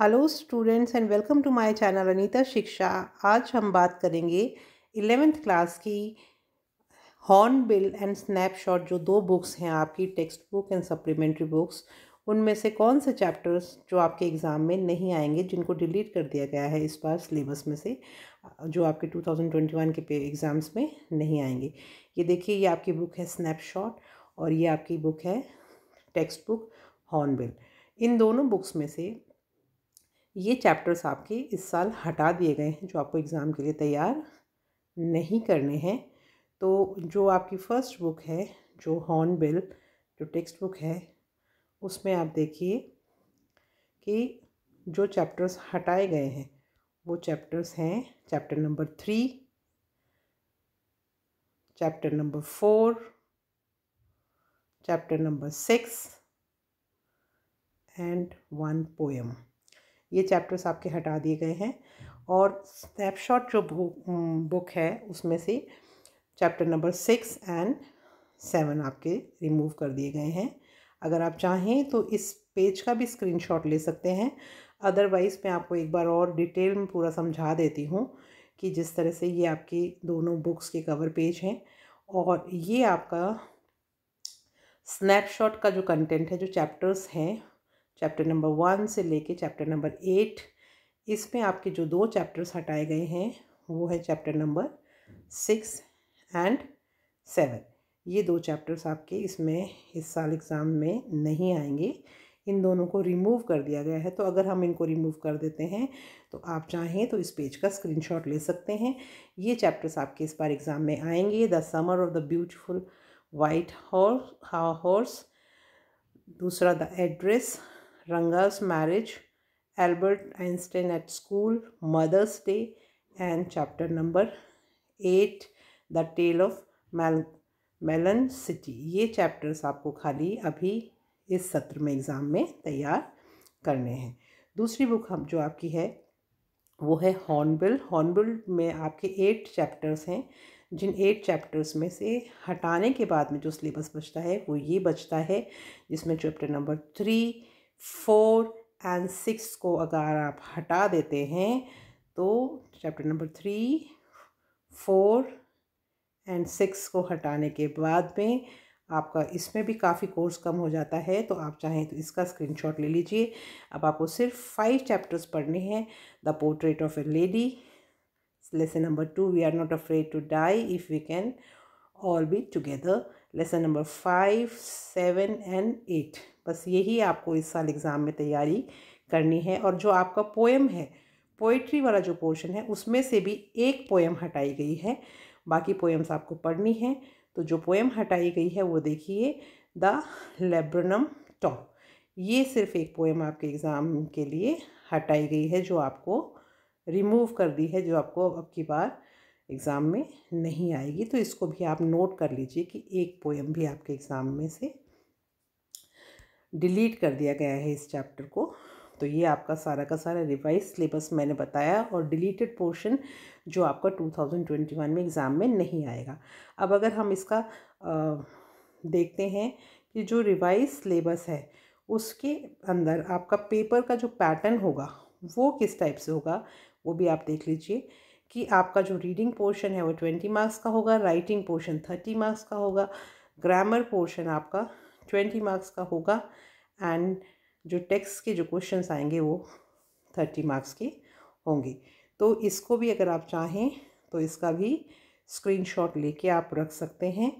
hello students and welcome to my channel Anita Shiksha आज हम बात करेंगे इलेवेंथ क्लास की हॉर्न बिल एंड स्नैपशॉट जो दो बुक्स हैं आपकी text book and supplementary books उनमें से कौन से चैप्टर्स जो आपके एग्ज़ाम में नहीं आएंगे जिनको डिलीट कर दिया गया है इस बार सिलेबस में से जो आपके 2021 के एग्ज़ाम्स में नहीं आएंगे ये देखिए ये आपकी बुक है स्नैपशॉट और ये आपकी बुक है टेक्स्ट बुक हॉर्नबिल इन दोनों बुक्स में से ये चैप्टर्स आपके इस साल हटा दिए गए हैं जो आपको एग्ज़ाम के लिए तैयार नहीं करने हैं तो जो आपकी फ़र्स्ट बुक है जो हॉर्न बिल जो टेक्स्ट बुक है उसमें आप देखिए कि जो चैप्टर्स हटाए गए हैं वो चैप्टर्स हैं chapter number three chapter number four chapter number six and one poem ये चैप्टर्स आपके हटा दिए गए हैं और स्नैपशॉट जो बुक है उसमें से chapter number six and seven आपके रिमूव कर दिए गए हैं अगर आप चाहें तो इस पेज का भी स्क्रीनशॉट ले सकते हैं अदरवाइज़ मैं आपको एक बार और डिटेल में पूरा समझा देती हूँ कि जिस तरह से ये आपकी दोनों बुक्स के कवर पेज हैं और ये आपका स्नैपशॉट का जो कंटेंट है जो चैप्टर्स हैं चैप्टर नंबर वन से लेके चैप्टर नंबर एट इसमें आपके जो दो चैप्टर्स हटाए गए हैं वो है chapter number six and seven ये दो चैप्टर्स आपके इसमें इस साल एग्ज़ाम में नहीं आएंगे इन दोनों को रिमूव कर दिया गया है तो अगर हम इनको रिमूव कर देते हैं तो आप चाहें तो इस पेज का स्क्रीनशॉट ले सकते हैं ये चैप्टर्स आपके इस बार एग्ज़ाम में आएंगे the summer of the beautiful white horse horse दूसरा the address Ranga's marriage, Albert Einstein at school, Mother's Day, and chapter number eight The Tale of मेल मेलन सिटी ये चैप्टर्स आपको खाली अभी इस सत्र में एग्ज़ाम में तैयार करने हैं दूसरी बुक हम जो आपकी है वो है हॉर्नबिल हॉर्नबिल में आपके एट चैप्टर्स हैं जिन एट चैप्टर्स में से हटाने के बाद में जो सिलेबस बचता है वो ये बचता है जिसमें chapter number three four and six को अगर आप हटा देते हैं तो chapter number three four and six को हटाने के बाद में आपका इसमें भी काफ़ी कोर्स कम हो जाता है तो आप चाहें तो इसका स्क्रीनशॉट ले लीजिए अब आपको सिर्फ फाइव चैप्टर्स पढ़ने हैं the portrait of a lady lesson number two we are not afraid to die if we can all be together lesson number five seven and eight बस यही आपको इस साल एग्ज़ाम में तैयारी करनी है और जो आपका पोएम है पोइट्री वाला जो पोर्शन है उसमें से भी एक पोएम हटाई गई है बाकी पोएम्स आपको पढ़नी है तो जो पोएम हटाई गई है वो देखिए द लेब्रनम टॉप ये सिर्फ एक पोएम आपके एग्ज़ाम के लिए हटाई गई है जो आपको रिमूव कर दी है जो आपको अब की बार एग्ज़ाम में नहीं आएगी तो इसको भी आप नोट कर लीजिए कि एक पोएम भी आपके एग्ज़ाम में से डिलीट कर दिया गया है इस चैप्टर को तो ये आपका सारा का सारा रिवाइज सिलेबस मैंने बताया और डिलीटेड पोर्शन जो आपका 2021 में एग्ज़ाम में नहीं आएगा अब अगर हम इसका आ, देखते हैं कि जो रिवाइज सिलेबस है उसके अंदर आपका पेपर का जो पैटर्न होगा वो किस टाइप से होगा वो भी आप देख लीजिए कि आपका जो रीडिंग पोर्शन है वो ट्वेंटी मार्क्स का होगा राइटिंग पोर्शन थर्टी मार्क्स का होगा ग्रामर पोर्शन आपका ट्वेंटी मार्क्स का होगा एंड जो टेक्स्ट के जो क्वेश्चन आएंगे वो थर्टी मार्क्स के होंगे तो इसको भी अगर आप चाहें तो इसका भी स्क्रीनशॉट लेके आप रख सकते हैं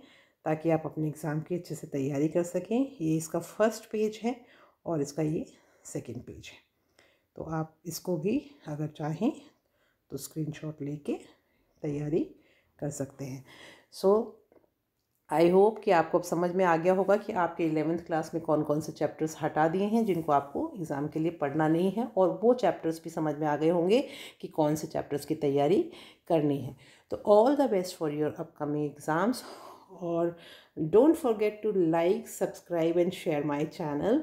ताकि आप अपने एग्ज़ाम की अच्छे से तैयारी कर सकें ये इसका फर्स्ट पेज है और इसका ये सेकंड पेज है तो आप इसको भी अगर चाहें तो स्क्रीनशॉट लेके तैयारी कर सकते हैं सो so, आई होप कि आपको अब समझ में आ गया होगा कि आपके इलेवेंथ क्लास में कौन कौन से चैप्टर्स हटा दिए हैं जिनको आपको एग्ज़ाम के लिए पढ़ना नहीं है और वो चैप्टर्स भी समझ में आ गए होंगे कि कौन से चैप्टर्स की तैयारी करनी है तो all the best for your upcoming exams और don't forget to like subscribe and share my channel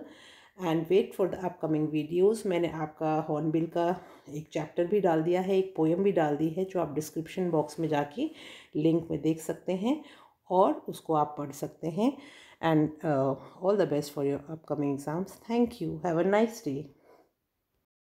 and wait for the upcoming videos मैंने आपका हॉर्नबिल का एक चैप्टर भी डाल दिया है एक पोएम भी डाल दी है जो आप डिस्क्रिप्शन बॉक्स में जाके लिंक में देख सकते हैं और उसको आप पढ़ सकते हैं and all the best for your upcoming exams thank you have a nice day